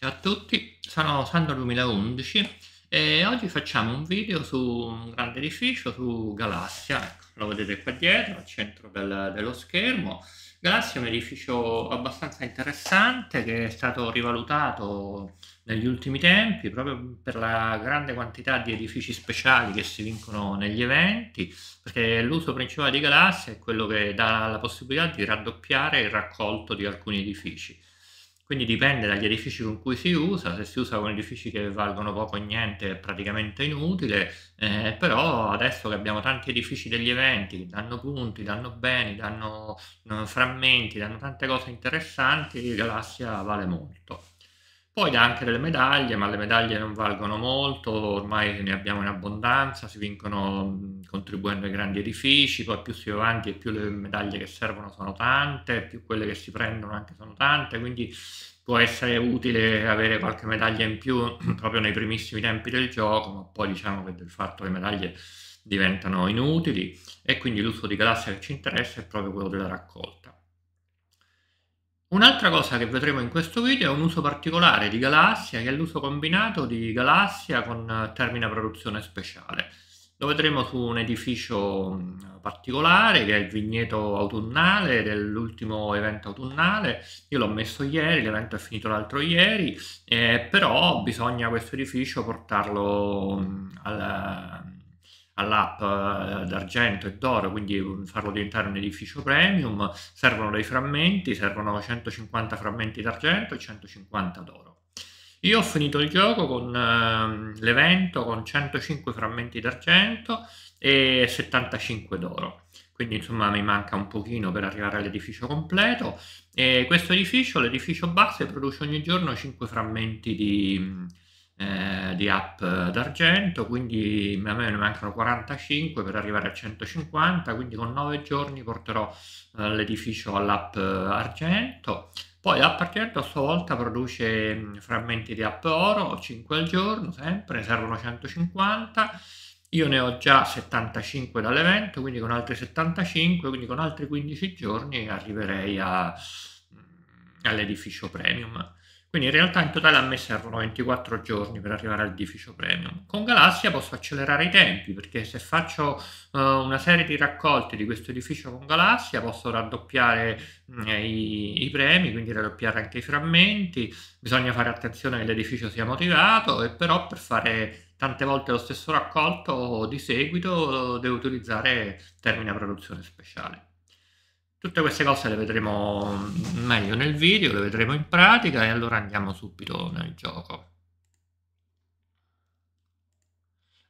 Ciao a tutti, sono Sandro2011 e oggi facciamo un video su un grande edificio, su Galassia, ecco, lo vedete qua dietro al centro del, dello schermo. Galassia è un edificio abbastanza interessante che è stato rivalutato negli ultimi tempi proprio per la grande quantità di edifici speciali che si vincono negli eventi, perché l'uso principale di Galassia è quello che dà la possibilità di raddoppiare il raccolto di alcuni edifici. Quindi dipende dagli edifici con cui si usa, se si usa con edifici che valgono poco o niente è praticamente inutile, eh, però adesso che abbiamo tanti edifici degli eventi che danno punti, danno beni, danno eh, frammenti, danno tante cose interessanti, Galassia vale molto. Poi dà anche delle medaglie, ma le medaglie non valgono molto, ormai ne abbiamo in abbondanza, si vincono contribuendo ai grandi edifici, poi più si va avanti e più le medaglie che servono sono tante, più quelle che si prendono anche sono tante, quindi può essere utile avere qualche medaglia in più proprio nei primissimi tempi del gioco, ma poi diciamo che del fatto le medaglie diventano inutili e quindi l'uso di galassia che ci interessa è proprio quello della raccolta. Un'altra cosa che vedremo in questo video è un uso particolare di galassia, che è l'uso combinato di galassia con eh, termina produzione speciale. Lo vedremo su un edificio particolare che è il vigneto autunnale dell'ultimo evento autunnale. Io l'ho messo ieri, l'evento è finito l'altro ieri, eh, però bisogna questo edificio portarlo alla, all'app eh, d'argento e d'oro, quindi mm, farlo diventare un edificio premium, servono dei frammenti, servono 150 frammenti d'argento e 150 d'oro. Io ho finito il gioco con uh, l'evento con 105 frammenti d'argento e 75 d'oro. Quindi insomma mi manca un pochino per arrivare all'edificio completo e questo edificio, l'edificio base, produce ogni giorno 5 frammenti di mm, eh, di app eh, d'argento, quindi a me ne mancano 45 per arrivare a 150, quindi con 9 giorni porterò eh, l'edificio all'app argento. Poi l'app argento a sua volta produce frammenti di app oro, 5 al giorno sempre, ne servono 150. Io ne ho già 75 dall'evento, quindi con altri 75, quindi con altri 15 giorni arriverei a, all'edificio premium. Quindi in realtà in totale a me servono 24 giorni per arrivare all'edificio premium. Con Galassia posso accelerare i tempi perché se faccio eh, una serie di raccolte di questo edificio con Galassia posso raddoppiare eh, i, i, premi, quindi raddoppiare anche i frammenti. Bisogna fare attenzione che l'edificio sia motivato e però per fare tante volte lo stesso raccolto di seguito devo utilizzare termine produzione speciale. Tutte queste cose le vedremo meglio nel video, le vedremo in pratica e allora andiamo subito nel gioco.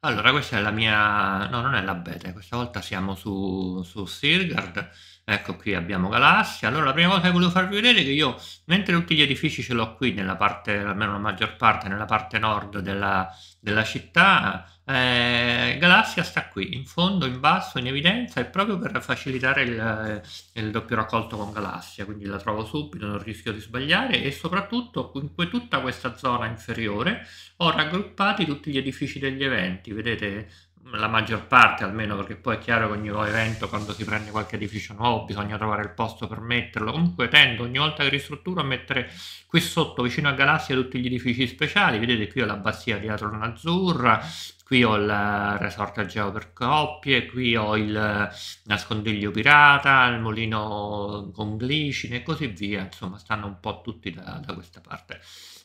Allora, questa è la mia... no, non è la beta, questa volta siamo su, su Sirgard Ecco qui abbiamo Galassia. Allora la prima cosa che volevo farvi vedere è che io, mentre tutti gli edifici ce l'ho qui, nella parte, almeno la maggior parte, nella parte nord della, della città, eh, Galassia sta qui, in fondo, in basso, in evidenza, e proprio per facilitare il, eh, il, doppio raccolto con Galassia, quindi la trovo subito, non rischio di sbagliare, e soprattutto in tutta questa zona inferiore ho raggruppati tutti gli edifici degli eventi, vedete la maggior parte almeno, perché poi è chiaro che ogni nuovo evento, quando si prende qualche edificio nuovo, bisogna trovare il posto per metterlo. Comunque tendo ogni volta che ristrutturo a mettere qui sotto, vicino a Galassia, tutti gli edifici speciali. Vedete qui ho l'abbazia di Atron Azzurra, qui ho il resort Geo per coppie, qui ho il nascondiglio pirata, il molino con glicine e così via. Insomma, stanno un po' tutti da, da questa parte.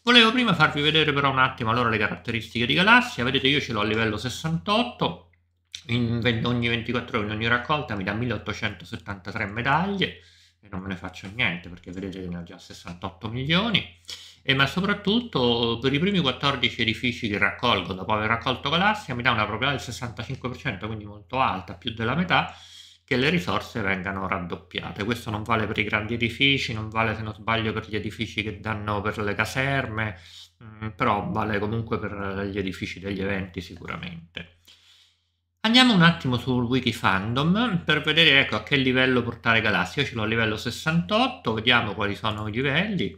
Volevo prima farvi vedere però un attimo allora le caratteristiche di galassia, vedete io ce l'ho a livello 68, in ogni 24 ore, in ogni raccolta mi dà 1873 medaglie, e non me ne faccio niente perché vedete che ne ho già 68 milioni, e, ma soprattutto per i primi 14 edifici che raccolgo dopo aver raccolto galassia mi dà una proprietà del 65%, quindi molto alta, più della metà, che le risorse vengano raddoppiate. Questo non vale per i grandi edifici, non vale se non sbaglio per gli edifici che danno per le caserme, mm, però vale comunque per gli edifici degli eventi sicuramente. Andiamo un attimo sul Wikifandom per vedere ecco, a che livello portare Galassia. Io ce l'ho a livello 68, vediamo quali sono i livelli.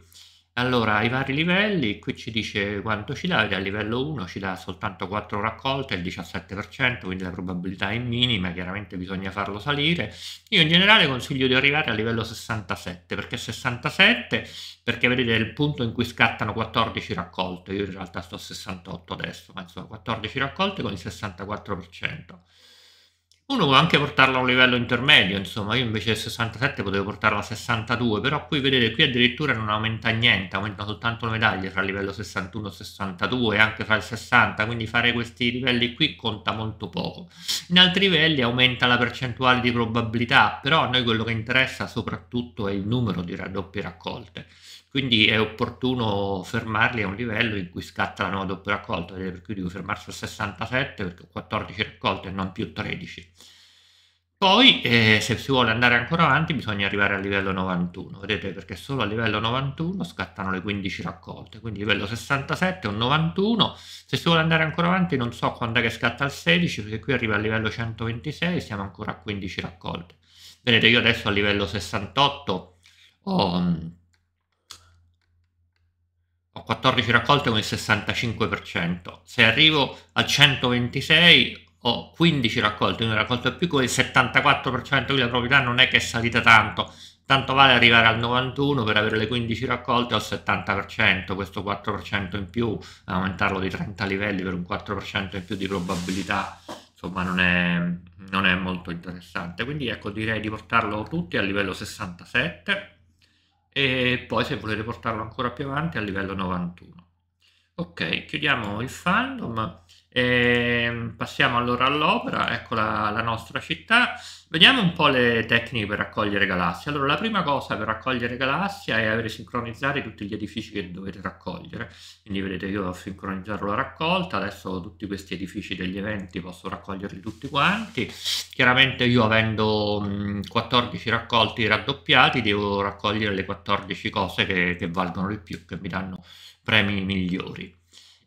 Allora, ai vari livelli, qui ci dice quanto ci dà, a livello 1 ci dà soltanto 4 raccolte, il 17%, quindi la probabilità è minima, chiaramente bisogna farlo salire. Io in generale consiglio di arrivare a livello 67, perché 67? Perché vedete è il punto in cui scattano 14 raccolte, io in realtà sto a 68 adesso, ma insomma 14 raccolte con il 64%. Uno può anche portarlo a un livello intermedio, insomma, io invece del 67 potevo portarlo a 62, però qui vedete qui addirittura non aumenta niente, aumenta soltanto le medaglie fra il livello 61 e 62, anche fra il 60, quindi fare questi livelli qui conta molto poco. In altri livelli aumenta la percentuale di probabilità, però a noi quello che interessa soprattutto è il numero di raddoppie raccolte quindi è opportuno fermarli a un livello in cui scatta la nuova doppia raccolta, per cui devo fermarsi a 67 perché ho 14 raccolte e non più 13. Poi eh, se si vuole andare ancora avanti bisogna arrivare al livello 91, vedete perché solo al livello 91 scattano le 15 raccolte, quindi livello 67 o 91, se si vuole andare ancora avanti non so quando è che scatta il 16 perché qui arriva al livello 126 e siamo ancora a 15 raccolte. Vedete io adesso a livello 68 ho mm, ho 14 raccolte con il 65%, se arrivo al 126 ho 15 raccolte, una raccolta più con il 74%, quindi la proprietà non è che è salita tanto, tanto vale arrivare al 91 per avere le 15 raccolte al 70%, questo 4% in più, aumentarlo di 30 livelli per un 4% in più di probabilità, insomma non è, non è molto interessante, quindi ecco direi di portarlo tutti a livello 67 e poi se volete portarlo ancora più avanti a livello 91. Ok, chiudiamo il fandom e ehm, passiamo allora all'opera, ecco la, la nostra città. Vediamo un po' le tecniche per raccogliere galassie. Allora, la prima cosa per raccogliere galassie è avere sincronizzati tutti gli edifici che dovete raccogliere. Quindi vedete io ho sincronizzato la raccolta, adesso tutti questi edifici degli eventi posso raccoglierli tutti quanti. Chiaramente io avendo 14 raccolti raddoppiati devo raccogliere le 14 cose che, che valgono di più, che mi danno premi migliori.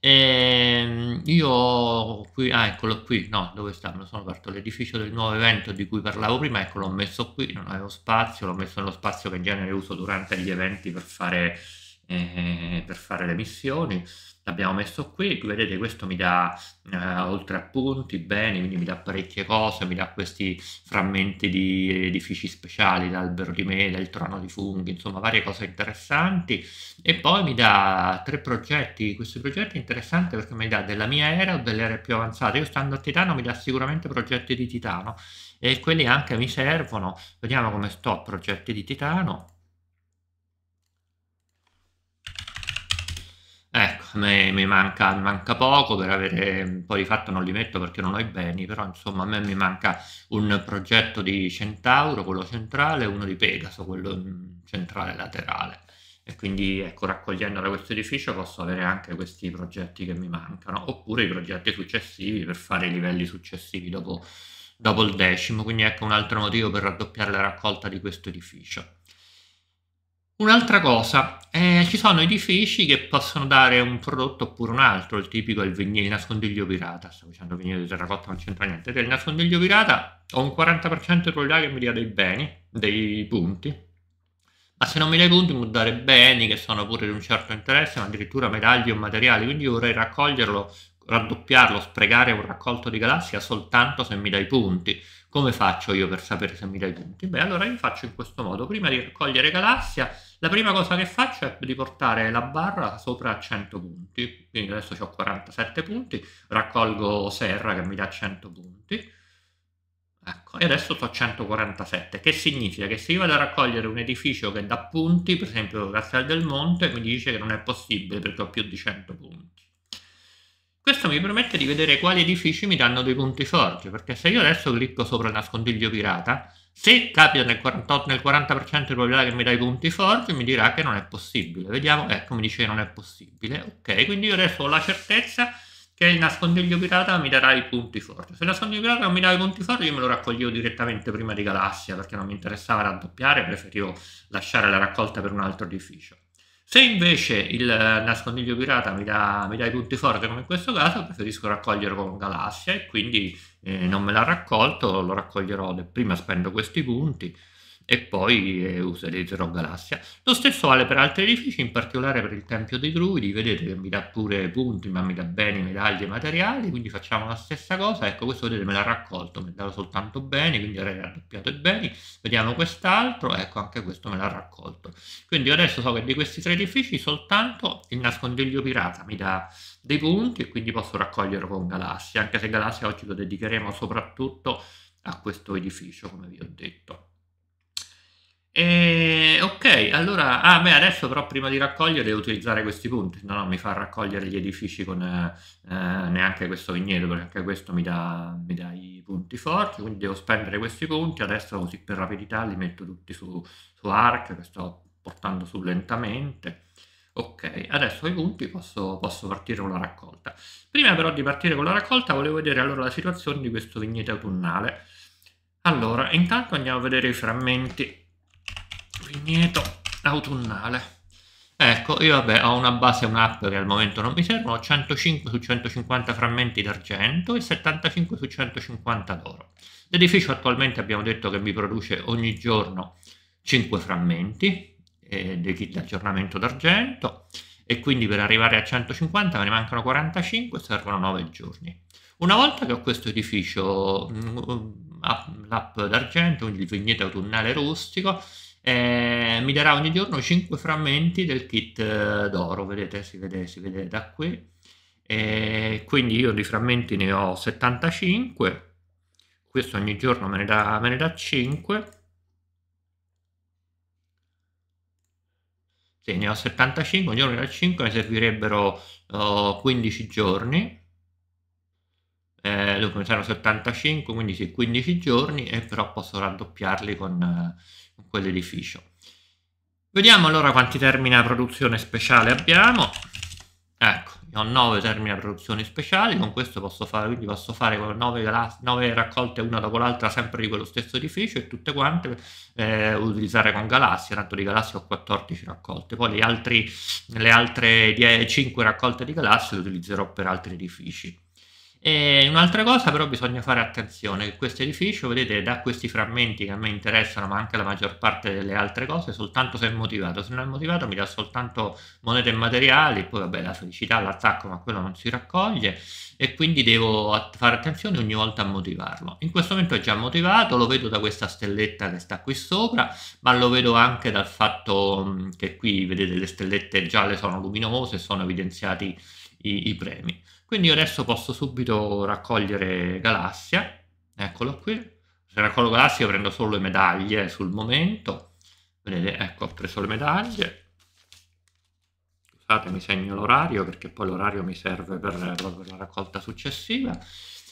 E ehm, io qui, ah, eccolo qui, no, dove sta? Me lo sono aperto l'edificio del nuovo evento di cui parlavo prima, ecco, l'ho messo qui, non avevo spazio, l'ho messo nello spazio che in genere uso durante gli eventi per fare, eh, per fare le missioni l'abbiamo messo qui, vedete questo mi dà eh, oltre appunti, bene, quindi mi dà parecchie cose, mi dà questi frammenti di edifici speciali, l'albero di mela, il trono di funghi, insomma varie cose interessanti e poi mi dà tre progetti, questi progetti è interessante perché mi dà della mia era o delle ere più avanzate, io stando a Titano mi dà sicuramente progetti di Titano e quelli anche mi servono, vediamo come sto, progetti di Titano, me, me manca, manca, poco per avere, poi di fatto non li metto perché non ho i beni, però insomma a me mi manca un progetto di Centauro, quello centrale, e uno di Pegaso, quello centrale laterale. E quindi ecco, raccogliendo da questo edificio posso avere anche questi progetti che mi mancano, oppure i progetti successivi per fare i livelli successivi dopo, dopo il decimo. Quindi ecco un altro motivo per raddoppiare la raccolta di questo edificio. Un'altra cosa, eh, ci sono edifici che possono dare un prodotto oppure un altro, il tipico è il, vign- il nascondiglio pirata, sto dicendo vigneto di terracotta, non c'entra niente, del nascondiglio pirata ho un 40% di probabilità che mi dia dei beni, dei punti, ma se non mi dai punti mi può dare beni che sono pure di un certo interesse, ma addirittura medaglie o materiali, quindi io vorrei raccoglierlo raddoppiarlo, sprecare un raccolto di galassia soltanto se mi dai punti. Come faccio io per sapere se mi dai punti? Beh, allora io faccio in questo modo. Prima di raccogliere galassia, la prima cosa che faccio è di portare la barra sopra 100 punti. Quindi adesso ho 47 punti, raccolgo Serra che mi dà 100 punti. Ecco, e adesso sto a 147, che significa che se io vado a raccogliere un edificio che dà punti, per esempio Castel del Monte, mi dice che non è possibile perché ho più di 100 punti. Questo mi permette di vedere quali edifici mi danno dei punti forge, perché se io adesso clicco sopra nascondiglio pirata, se capita nel, 40%, nel 40 di probabilità che mi dai punti forge, mi dirà che non è possibile. Vediamo, ecco, mi dice che non è possibile. Ok, quindi io adesso ho la certezza che il nascondiglio pirata mi darà i punti forti. Se il nascondiglio pirata non mi dava i punti forti, io me lo raccoglievo direttamente prima di Galassia perché non mi interessava raddoppiare, preferivo lasciare la raccolta per un altro edificio. Se invece il nascondiglio pirata mi dà, mi dà i punti forti come in questo caso, preferisco raccogliere con galassia e quindi eh, non me l'ha raccolto, lo raccoglierò prima spendo questi punti e poi eh, userò Galassia. Lo stesso vale per altri edifici, in particolare per il Tempio dei Druidi, vedete che mi dà pure punti, ma mi dà beni, medaglie e materiali, quindi facciamo la stessa cosa, ecco questo vedete me l'ha raccolto, mi ha dato soltanto beni, quindi avrei raddoppiato i beni, vediamo quest'altro, ecco anche questo me l'ha raccolto. Quindi adesso so che di questi tre edifici soltanto il nascondiglio pirata mi dà dei punti e quindi posso raccoglierlo con Galassia, anche se Galassia oggi lo dedicheremo soprattutto a questo edificio, come vi ho detto. E, ok, allora, ah, beh, adesso però prima di raccogliere devo utilizzare questi punti, no, no, mi fa raccogliere gli edifici con eh, eh neanche questo vigneto, perché anche questo mi dà, mi dà, i punti forti, quindi devo spendere questi punti, adesso così per rapidità li metto tutti su, su arc, che sto portando su lentamente. Ok, adesso i punti posso, posso, partire con la raccolta. Prima però di partire con la raccolta volevo vedere allora la situazione di questo vigneto autunnale. Allora, intanto andiamo a vedere i frammenti vigneto autunnale. Ecco, io vabbè ho una base e un'app che al momento non mi servono, 105 su 150 frammenti d'argento e 75 su 150 d'oro. L'edificio attualmente abbiamo detto che mi produce ogni giorno 5 frammenti eh, dei kit d'aggiornamento d'argento e quindi per arrivare a 150 me ne mancano 45 servono 9 giorni. Una volta che ho questo edificio, mm, mm, l'app d'argento, quindi il vigneto autunnale rustico, eh, mi darà ogni giorno 5 frammenti del kit eh, d'oro, vedete, si vede, si vede da qui. E quindi io di frammenti ne ho 75, questo ogni giorno me ne dà, me ne dà 5. Sì, ne ho 75, ogni giorno ne dà 5, ne servirebbero oh, 15 giorni eh, mi saranno 75, quindi sì, 15 giorni e però posso raddoppiarli con, eh, con quelli Vediamo allora quanti termini a produzione speciale abbiamo. Ecco, ho 9 termini a produzione speciale con questo posso fare, quindi posso fare 9, 9 raccolte una dopo l'altra sempre di quello stesso edificio e tutte quante eh, utilizzare con galassia tanto di galassia ho 14 raccolte, poi altri, le altre 10, 5 raccolte di galassia le utilizzerò per altri edifici. E un'altra cosa però bisogna fare attenzione, che questo edificio, vedete, da questi frammenti che a me interessano, ma anche la maggior parte delle altre cose, soltanto se è motivato. Se non è motivato mi dà soltanto monete e materiali, poi vabbè la felicità, l'attacco, ma quello non si raccoglie e quindi devo fare attenzione ogni volta a motivarlo. In questo momento è già motivato, lo vedo da questa stelletta che sta qui sopra, ma lo vedo anche dal fatto che qui, vedete, le stellette gialle sono luminose, sono evidenziati i, i premi. Quindi io adesso posso subito raccogliere Galassia, eccolo qui. Se raccolgo Galassia prendo solo le medaglie sul momento. Vedete, ecco, ho preso le medaglie. Scusate, mi segno l'orario perché poi l'orario mi serve per, per la raccolta successiva.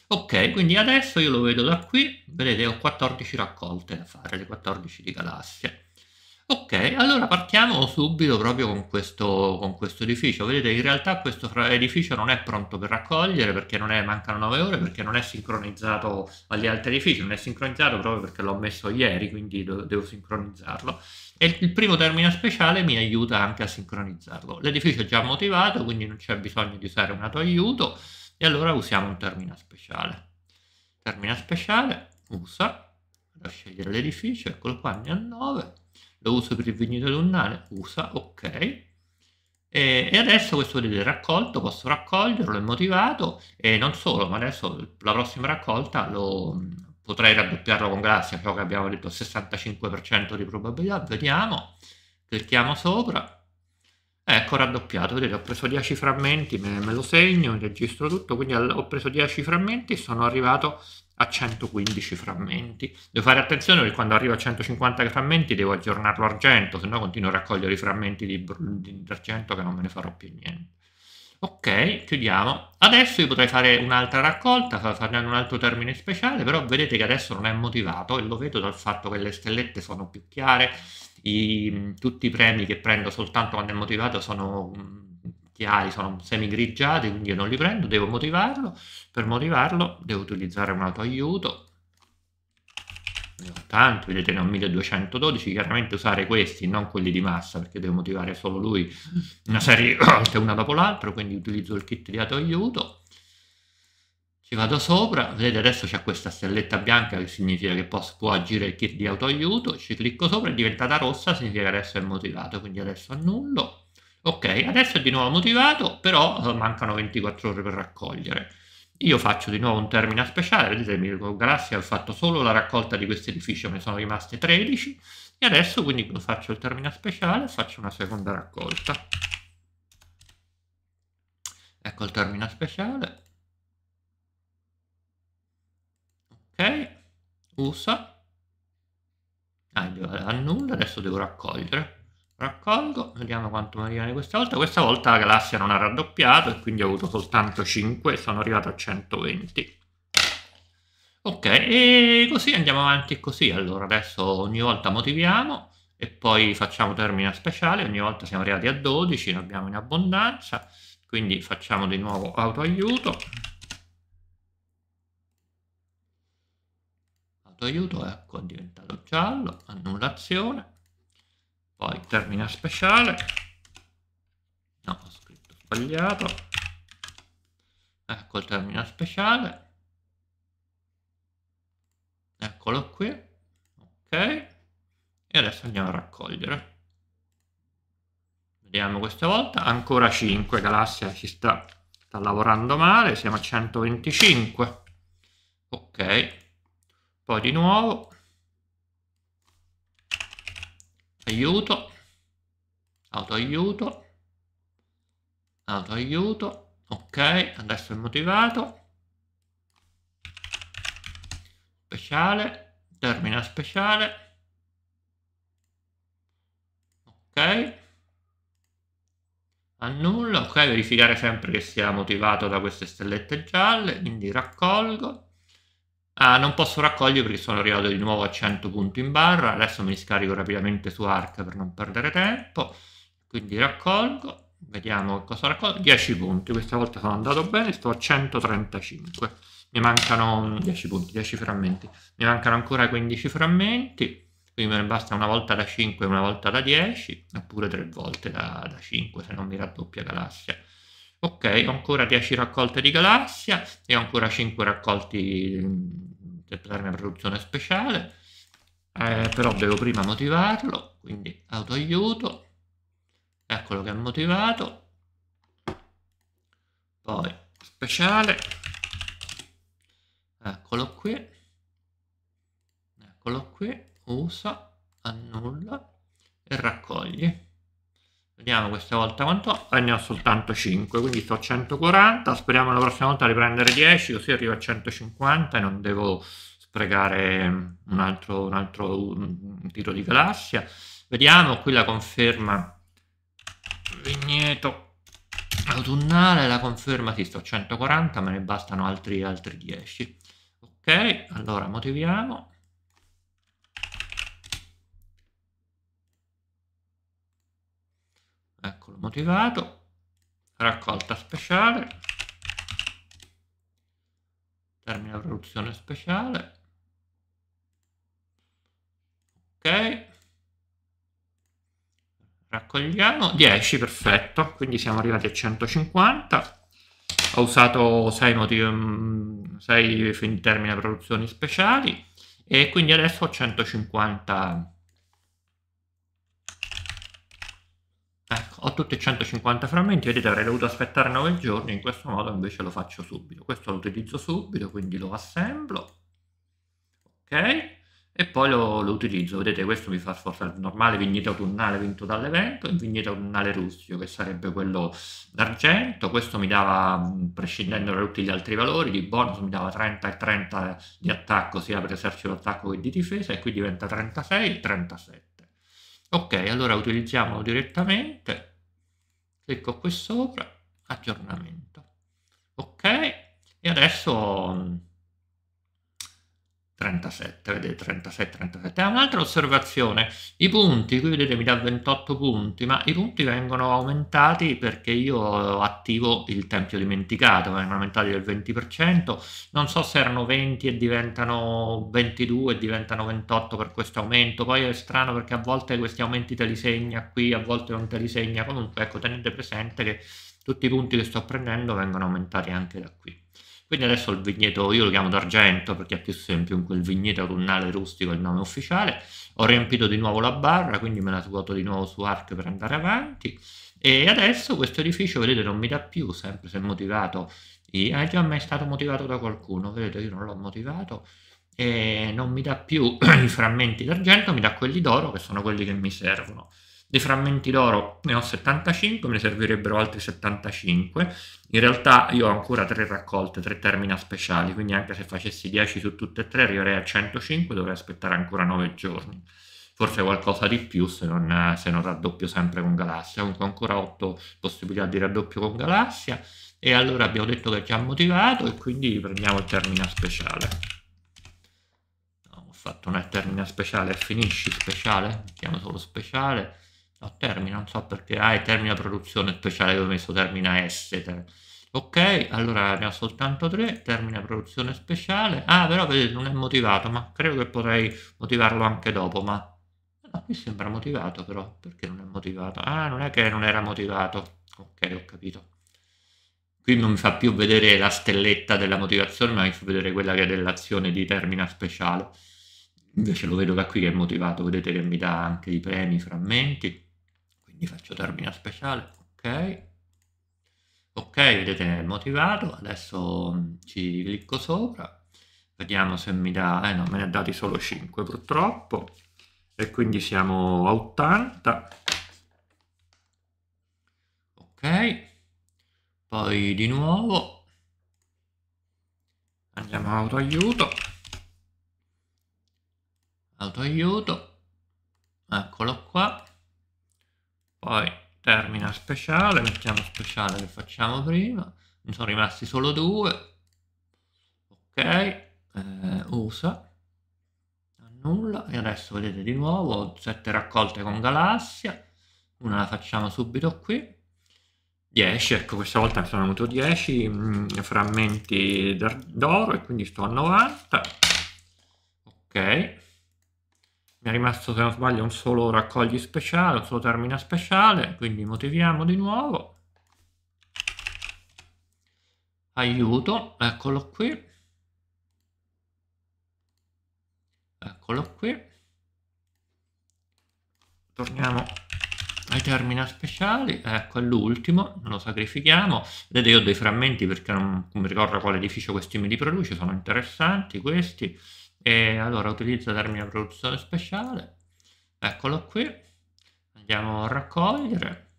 Ok, quindi adesso io lo vedo da qui, vedete ho 14 raccolte da fare, le 14 di galassia. Ok, allora partiamo subito proprio con questo, con questo edificio. Vedete, in realtà questo edificio non è pronto per raccogliere perché non è, mancano 9 ore, perché non è sincronizzato agli altri edifici, non è sincronizzato proprio perché l'ho messo ieri, quindi devo sincronizzarlo. E il primo termine speciale mi aiuta anche a sincronizzarlo. L'edificio è già motivato, quindi non c'è bisogno di usare un altro aiuto, e allora usiamo un termine speciale. Termine speciale, usa, vado a scegliere l'edificio, eccolo qua, ne ha 9 lo uso per il vigneto autunnale, usa, ok. E, adesso questo vedete raccolto, posso raccoglierlo, è motivato e non solo, ma adesso la prossima raccolta lo, potrei raddoppiarlo con Grazia, ciò che abbiamo detto 65% di probabilità, vediamo, clicchiamo sopra, ecco raddoppiato, vedete ho preso 10 frammenti, me, me lo segno, registro tutto, quindi ho preso 10 frammenti e sono arrivato a 115 frammenti. Devo fare attenzione perché quando arrivo a 150 frammenti devo aggiornarlo argento, se no continuo a raccogliere i frammenti di, di, argento che non me ne farò più niente. Ok, chiudiamo. Adesso io potrei fare un'altra raccolta, fare un altro termine speciale, però vedete che adesso non è motivato e lo vedo dal fatto che le stellette sono più chiare, i, tutti i premi che prendo soltanto quando è motivato sono mm, chiari, sono semi quindi io non li prendo, devo motivarlo. Per motivarlo devo utilizzare un autoaiuto. Ne ho tanto, vedete ne ho 1212, chiaramente usare questi, non quelli di massa, perché devo motivare solo lui una serie di volte una dopo l'altra, quindi utilizzo il kit di autoaiuto. Ci vado sopra, vedete adesso c'è questa stelletta bianca che significa che posso, può agire il kit di autoaiuto, ci clicco sopra, è diventata rossa, significa che adesso è motivato, quindi adesso annullo Ok, adesso è di nuovo motivato, però eh, mancano 24 ore per raccogliere. Io faccio di nuovo un termine speciale, vedete, con Galassia ho fatto solo la raccolta di questo edificio, ne sono rimaste 13, e adesso quindi faccio il termine speciale e faccio una seconda raccolta. Ecco il termine speciale. Ok, usa. Ah, annulla, adesso devo raccogliere. Raccolgo, vediamo quanto mi rimane questa volta. Questa volta la galassia non ha raddoppiato e quindi ho avuto soltanto 5, sono arrivato a 120. Ok, e così andiamo avanti così. Allora, adesso ogni volta motiviamo e poi facciamo termine speciale. Ogni volta siamo arrivati a 12, ne abbiamo in abbondanza. Quindi facciamo di nuovo autoaiuto. Autoaiuto, ecco, è diventato giallo, annullazione poi termina speciale no ho scritto sbagliato ecco il termine speciale eccolo qui ok e adesso andiamo a raccogliere vediamo questa volta ancora 5 galassia ci sta, sta lavorando male siamo a 125 ok poi di nuovo aiuto, autoaiuto, autoaiuto, ok, adesso è motivato, speciale, termina speciale, ok, annullo, ok, verificare sempre che sia motivato da queste stellette gialle, quindi raccolgo, Ah, non posso raccogliere perché sono arrivato di nuovo a 100 punti in barra. Adesso mi scarico rapidamente su Arca per non perdere tempo. Quindi raccolgo, vediamo cosa raccolgo. 10 punti, questa volta sono andato bene, sto a 135. Mi mancano 10 punti, 10 frammenti. Mi mancano ancora 15 frammenti quindi me ne basta una volta da 5 e una volta da 10, oppure tre volte da, da 5 se non mi raddoppia galassia. Ok, ho ancora 10 raccolte di galassia e ho ancora 5 raccolti mm, per la mia produzione speciale. Eh, però devo prima motivarlo, quindi autoaiuto. Eccolo che è motivato. Poi speciale. Eccolo qui. Eccolo qui. Usa, annulla e raccogli. Vediamo questa volta quanto... E ne ho soltanto 5, quindi sto a 140. Speriamo la prossima volta di prendere 10, così arrivo a 150 e non devo sprecare un altro, un altro tiro di galassia. Vediamo qui la conferma vigneto autunnale, la conferma sì, sto a 140, ma ne bastano altri, altri 10. Ok, allora motiviamo. eccolo motivato raccolta speciale termina produzione speciale ok raccogliamo 10 perfetto quindi siamo arrivati a 150 ho usato 6 motivi mm, 6 termine produzioni speciali e quindi adesso ho 150 Ecco, ho tutti i 150 frammenti, vedete avrei dovuto aspettare 9 giorni, in questo modo invece lo faccio subito. Questo lo utilizzo subito, quindi lo assemblo, ok? E poi lo, lo utilizzo, vedete questo mi fa sforzare il normale vigneto autunnale vinto dall'evento, il vigneto autunnale rustico che sarebbe quello d'argento, questo mi dava, prescindendo da tutti gli altri valori, di bonus mi dava 30 e 30 di attacco sia per esercito d'attacco che di difesa e qui diventa 36 e 37 ok allora utilizziamolo direttamente clicco qui sopra aggiornamento ok e adesso 37, vedete 37, 37. Ah, un'altra osservazione, i punti, qui vedete mi dà 28 punti, ma i punti vengono aumentati perché io attivo il tempio dimenticato, vengono aumentati del 20%, non so se erano 20 e diventano 22 e diventano 28 per questo aumento, poi è strano perché a volte questi aumenti te li segna qui, a volte non te li segna, comunque ecco tenete presente che tutti i punti che sto prendendo vengono aumentati anche da qui. Quindi adesso il vigneto, io lo chiamo d'argento perché è più semplice, il vigneto autunnale rustico è il nome ufficiale, ho riempito di nuovo la barra, quindi me la svuoto di nuovo su arc per andare avanti e adesso questo edificio, vedete, non mi dà più, sempre se è motivato, eh, è già mai stato motivato da qualcuno, vedete, io non l'ho motivato, e non mi dà più i frammenti d'argento, mi dà quelli d'oro che sono quelli che mi servono. Dei frammenti d'oro ne ho 75, me ne servirebbero altri 75. In realtà io ho ancora tre raccolte, tre termina speciali, quindi anche se facessi 10 su tutte e tre arriverei a 105, dovrei aspettare ancora 9 giorni. Forse qualcosa di più se non, se non raddoppio sempre con Galassia. Comunque ancora 8 possibilità di raddoppio con Galassia. E allora abbiamo detto che è ha motivato e quindi prendiamo il termina speciale ho fatto una termina speciale, finisci speciale, mettiamo solo speciale, No, termina, non so perché. Ah, è termina produzione speciale, dove ho messo termina S. Ter... Ok, allora ne ho soltanto tre, termina produzione speciale. Ah, però vedete, non è motivato, ma credo che potrei motivarlo anche dopo, ma... No, mi sembra motivato però, perché non è motivato? Ah, non è che non era motivato. Ok, ho capito. Qui non mi fa più vedere la stelletta della motivazione, ma mi fa vedere quella che è dell'azione di termina speciale. Invece lo vedo da qui che è motivato, vedete che mi dà anche i premi, frammenti gli faccio termine speciale, ok, ok, vedete è motivato, adesso mm, ci clicco sopra, vediamo se mi dà, eh no, me ne ha dati solo 5 purtroppo, e quindi siamo a 80, ok, poi di nuovo, andiamo a autoaiuto, autoaiuto, eccolo qua, poi termina speciale, mettiamo speciale che facciamo prima. Ne sono rimasti solo due. Ok, eh, usa. Annulla. E adesso vedete di nuovo, sette raccolte con galassia. Una la facciamo subito qui. 10, ecco questa volta mi sono venuto 10 mm, frammenti d'oro e quindi sto a 90. Ok è rimasto se non sbaglio un solo raccogli speciale, un solo termina speciale, quindi motiviamo di nuovo. Aiuto, eccolo qui. Eccolo qui. Torniamo ai termina speciali, ecco è l'ultimo, lo sacrifichiamo. Vedete io ho dei frammenti perché non, mi ricordo quale edificio questi mi riproduce, sono interessanti questi. E allora utilizzo l'armia produzione speciale, eccolo qui, andiamo a raccogliere,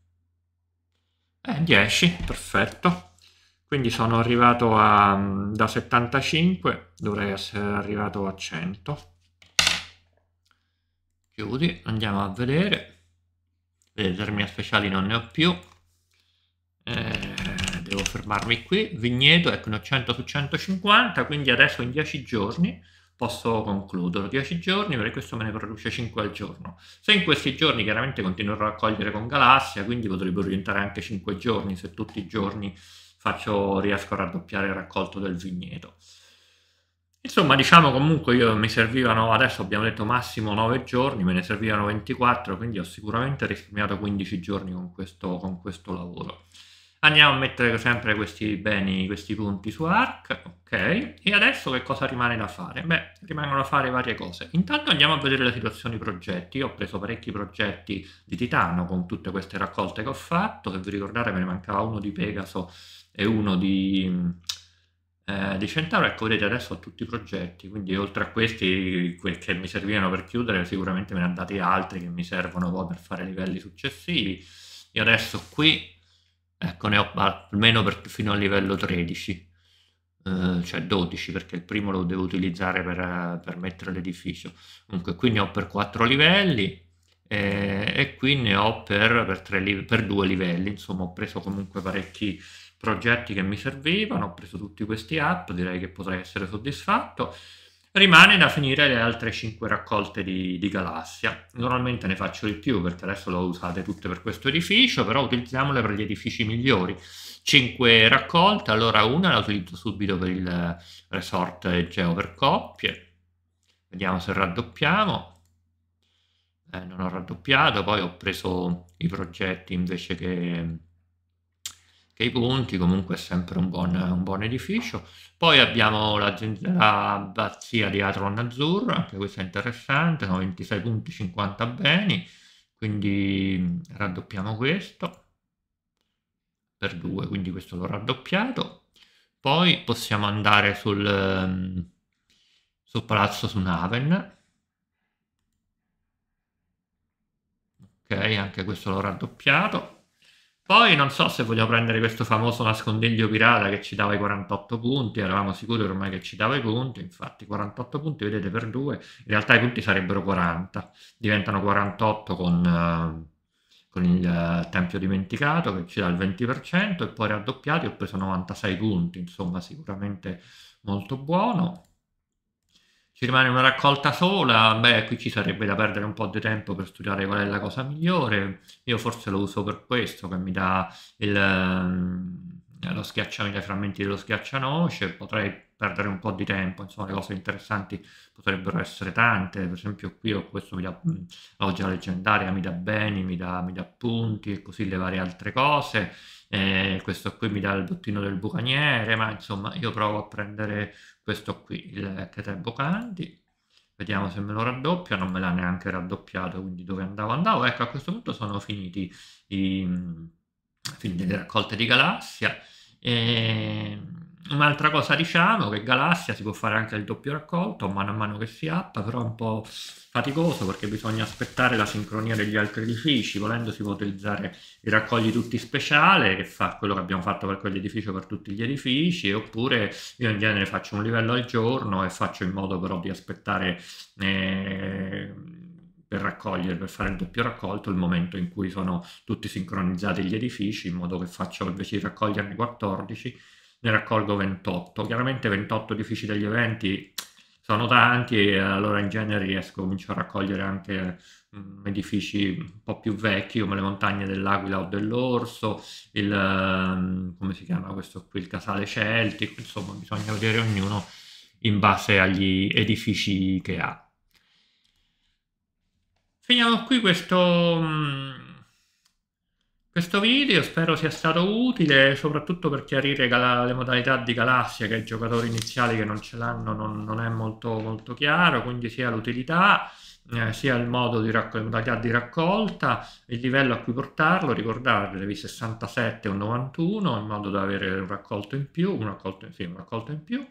e eh, 10, perfetto. Quindi sono arrivato a, mm, da 75, dovrei essere arrivato a 100. Chiudi, andiamo a vedere. Vedete, armia speciali non ne ho più. Eh, devo fermarmi qui. Vigneto, ecco, ne ho 100 su 150, quindi adesso in 10 giorni posso concludere 10 giorni per questo me ne produce 5 al giorno se in questi giorni chiaramente continuerò a raccogliere con galassia quindi potrebbero diventare anche 5 giorni se tutti i giorni faccio, riesco a raddoppiare il raccolto del vigneto insomma diciamo comunque io mi servivano adesso abbiamo detto massimo 9 giorni me ne servivano 24 quindi ho sicuramente risparmiato 15 giorni con questo, con questo lavoro Andiamo a mettere sempre questi beni, questi punti su arc, ok. E adesso che cosa rimane da fare? Beh, rimangono da fare varie cose. Intanto andiamo a vedere la situazione progetti. Io ho preso parecchi progetti di Titano con tutte queste raccolte che ho fatto. Se vi ricordate me ne mancava uno di Pegaso e uno di, eh, di Centauro. Ecco, vedete, adesso ho tutti i progetti, quindi oltre a questi che mi servivano per chiudere, sicuramente me ne hanno dati altri che mi servono poi per fare livelli successivi. E adesso qui Ecco, ne ho almeno per, fino al livello 13, eh, cioè 12 perché il primo lo devo utilizzare per, per mettere l'edificio. Comunque qui ne ho per 4 livelli eh, e qui ne ho per, per, tre, per 2 livelli, insomma ho preso comunque parecchi progetti che mi servivano, ho preso tutti questi app, direi che potrei essere soddisfatto. Rimane da finire le altre 5 raccolte di, di, galassia. Normalmente ne faccio di più perché adesso le ho usate tutte per questo edificio, però utilizziamole per gli edifici migliori. 5 raccolte, allora una la utilizzo subito per il resort geo per coppie. Vediamo se raddoppiamo. Eh, non ho raddoppiato, poi ho preso i progetti invece che che punti, comunque è sempre un buon, un buon edificio. Poi abbiamo l'abbazia di Atron Azzurro, anche questo è interessante, sono 26 punti 50 beni, quindi mm, raddoppiamo questo per due quindi questo l'ho raddoppiato. Poi possiamo andare sul, mm, sul palazzo Naven Ok, anche questo l'ho raddoppiato poi non so se vogliamo prendere questo famoso nascondiglio pirata che ci dava i 48 punti, eravamo sicuri ormai che ci dava i punti, infatti 48 punti vedete per 2, in realtà i punti sarebbero 40, diventano 48 con, uh, con il uh, tempio dimenticato che ci dà il 20% e poi raddoppiati ho preso 96 punti, insomma sicuramente molto buono ci rimane una raccolta sola, beh, qui ci sarebbe da perdere un po' di tempo per studiare qual è la cosa migliore. Io forse lo uso per questo, che mi dà il lo schiaccianoce, frammenti dello schiaccianoce, potrei perdere un po' di tempo, insomma le cose interessanti potrebbero essere tante, per esempio qui ho questo mi dà, mm, loggia leggendaria, mi dà beni, mi dà, mi dà, punti e così le varie altre cose, eh, questo qui mi dà il bottino del bucaniere, ma insomma io provo a prendere questo qui, il Cate Bocanti, vediamo se me lo raddoppia, non me l'ha neanche raddoppiato, quindi dove andavo andavo, ecco a questo punto sono finiti i... Mm, film delle raccolte di galassia e mm, un'altra cosa diciamo che Galassia si può fare anche il doppio raccolto mano a mano che si appa, però è un po' faticoso perché bisogna aspettare la sincronia degli altri edifici, volendo si può utilizzare i raccogli tutti speciale che fa quello che abbiamo fatto per quell'edificio per tutti gli edifici, oppure io in genere faccio un livello al giorno e faccio in modo però di aspettare eh, per raccogliere, per fare il doppio raccolto, il momento in cui sono tutti sincronizzati gli edifici, in modo che faccio invece di raccoglierne 14, ne raccolgo 28. Chiaramente 28 edifici degli eventi sono tanti e allora in genere riesco, comincio a raccogliere anche mh, mm, edifici un po' più vecchi come le montagne dell'Aquila o dell'Orso, il, mm, come si chiama questo qui, il casale celtico, insomma bisogna vedere ognuno in base agli edifici che ha finiamo qui questo, mm, questo video, spero sia stato utile, soprattutto per chiarire le modalità di galassia che i giocatori iniziali che non ce l'hanno non, non, è molto, molto chiaro, quindi sia l'utilità eh, sia il modo di modalità di raccolta, il livello a cui portarlo, ricordate le V67 o 91 in modo da avere un raccolto in più, un raccolto, sì, un raccolto in più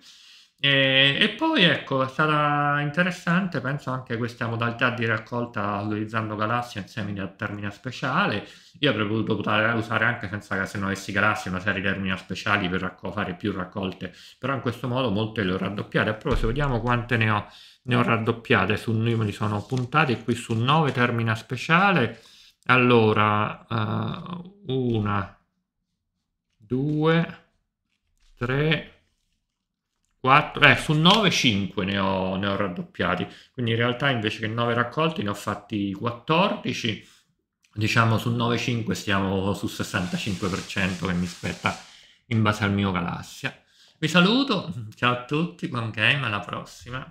e, e, poi ecco, stata interessante, penso anche questa modalità di raccolta utilizzando Galassia insieme a termina speciale. Io avrei potuto usare anche senza che se non avessi galassie una serie di termina speciali per racco- fare più raccolte, però in questo modo molte le ho raddoppiate. A se vediamo quante ne ho, ne ho raddoppiate, su, io me li sono puntati qui su 9 termina speciale. Allora, uh, una, due, tre, 4, eh, su 9 5 ne ho, ne ho raddoppiati, quindi in realtà invece che 9 raccolti ne ho fatti 14, diciamo su 9 5 stiamo sul 65% che mi spetta in base al mio galassia. Vi saluto, ciao a tutti, buon game, alla prossima.